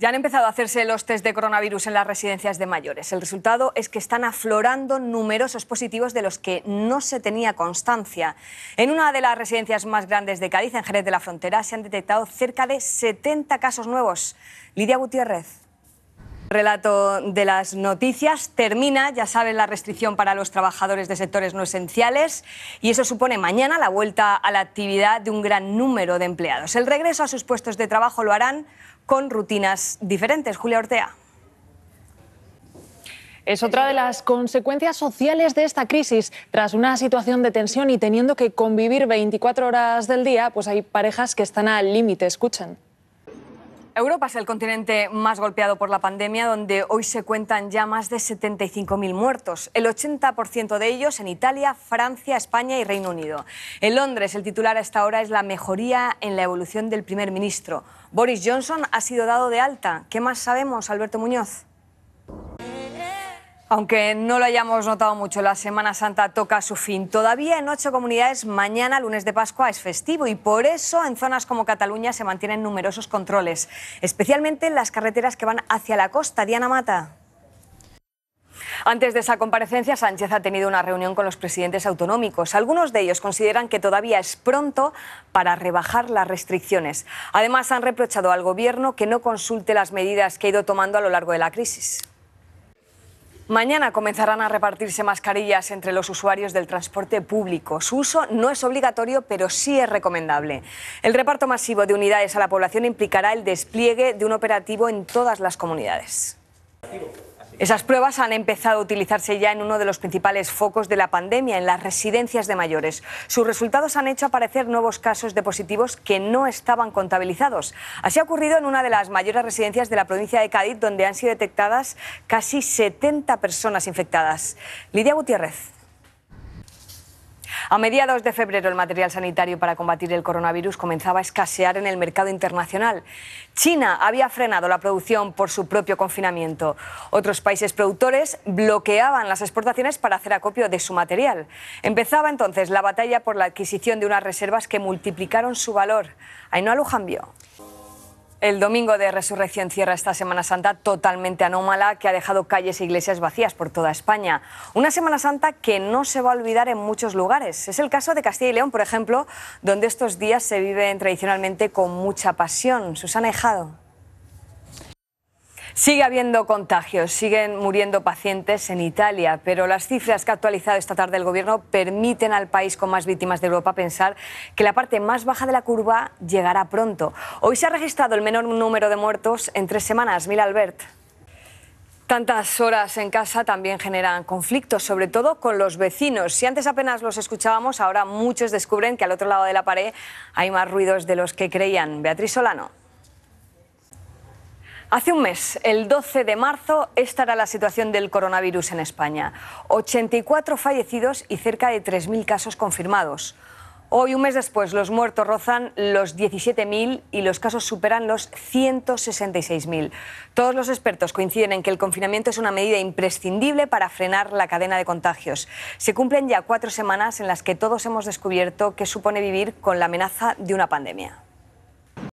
Ya han empezado a hacerse los test de coronavirus en las residencias de mayores. El resultado es que están aflorando numerosos positivos de los que no se tenía constancia. En una de las residencias más grandes de Cádiz, en Jerez de la Frontera, se han detectado cerca de 70 casos nuevos. Lidia Gutiérrez. El relato de las noticias. Termina, ya saben, la restricción para los trabajadores de sectores no esenciales y eso supone mañana la vuelta a la actividad de un gran número de empleados. El regreso a sus puestos de trabajo lo harán con rutinas diferentes. Julia Ortea. Es otra de las consecuencias sociales de esta crisis. Tras una situación de tensión y teniendo que convivir 24 horas del día, pues hay parejas que están al límite. Escuchen. Europa es el continente más golpeado por la pandemia, donde hoy se cuentan ya más de 75.000 muertos, el 80% de ellos en Italia, Francia, España y Reino Unido. En Londres, el titular hasta ahora es la mejoría en la evolución del primer ministro. Boris Johnson ha sido dado de alta. ¿Qué más sabemos, Alberto Muñoz? Aunque no lo hayamos notado mucho, la Semana Santa toca su fin. Todavía en ocho comunidades, mañana, lunes de Pascua, es festivo y por eso en zonas como Cataluña se mantienen numerosos controles, especialmente en las carreteras que van hacia la costa. Diana Mata. Antes de esa comparecencia, Sánchez ha tenido una reunión con los presidentes autonómicos. Algunos de ellos consideran que todavía es pronto para rebajar las restricciones. Además, han reprochado al Gobierno que no consulte las medidas que ha ido tomando a lo largo de la crisis. Mañana comenzarán a repartirse mascarillas entre los usuarios del transporte público. Su uso no es obligatorio, pero sí es recomendable. El reparto masivo de unidades a la población implicará el despliegue de un operativo en todas las comunidades. Esas pruebas han empezado a utilizarse ya en uno de los principales focos de la pandemia, en las residencias de mayores. Sus resultados han hecho aparecer nuevos casos de positivos que no estaban contabilizados. Así ha ocurrido en una de las mayores residencias de la provincia de Cádiz, donde han sido detectadas casi 70 personas infectadas. Lidia Gutiérrez. A mediados de febrero, el material sanitario para combatir el coronavirus comenzaba a escasear en el mercado internacional. China había frenado la producción por su propio confinamiento. Otros países productores bloqueaban las exportaciones para hacer acopio de su material. Empezaba entonces la batalla por la adquisición de unas reservas que multiplicaron su valor. Ainhoa Lujambio. El domingo de resurrección cierra esta Semana Santa totalmente anómala que ha dejado calles e iglesias vacías por toda España. Una Semana Santa que no se va a olvidar en muchos lugares. Es el caso de Castilla y León, por ejemplo, donde estos días se viven tradicionalmente con mucha pasión. Susana Ejado. Sigue habiendo contagios, siguen muriendo pacientes en Italia, pero las cifras que ha actualizado esta tarde el Gobierno permiten al país con más víctimas de Europa pensar que la parte más baja de la curva llegará pronto. Hoy se ha registrado el menor número de muertos en tres semanas. mil Albert. Tantas horas en casa también generan conflictos, sobre todo con los vecinos. Si antes apenas los escuchábamos, ahora muchos descubren que al otro lado de la pared hay más ruidos de los que creían. Beatriz Solano. Hace un mes, el 12 de marzo, esta era la situación del coronavirus en España. 84 fallecidos y cerca de 3.000 casos confirmados. Hoy, un mes después, los muertos rozan los 17.000 y los casos superan los 166.000. Todos los expertos coinciden en que el confinamiento es una medida imprescindible para frenar la cadena de contagios. Se cumplen ya cuatro semanas en las que todos hemos descubierto qué supone vivir con la amenaza de una pandemia.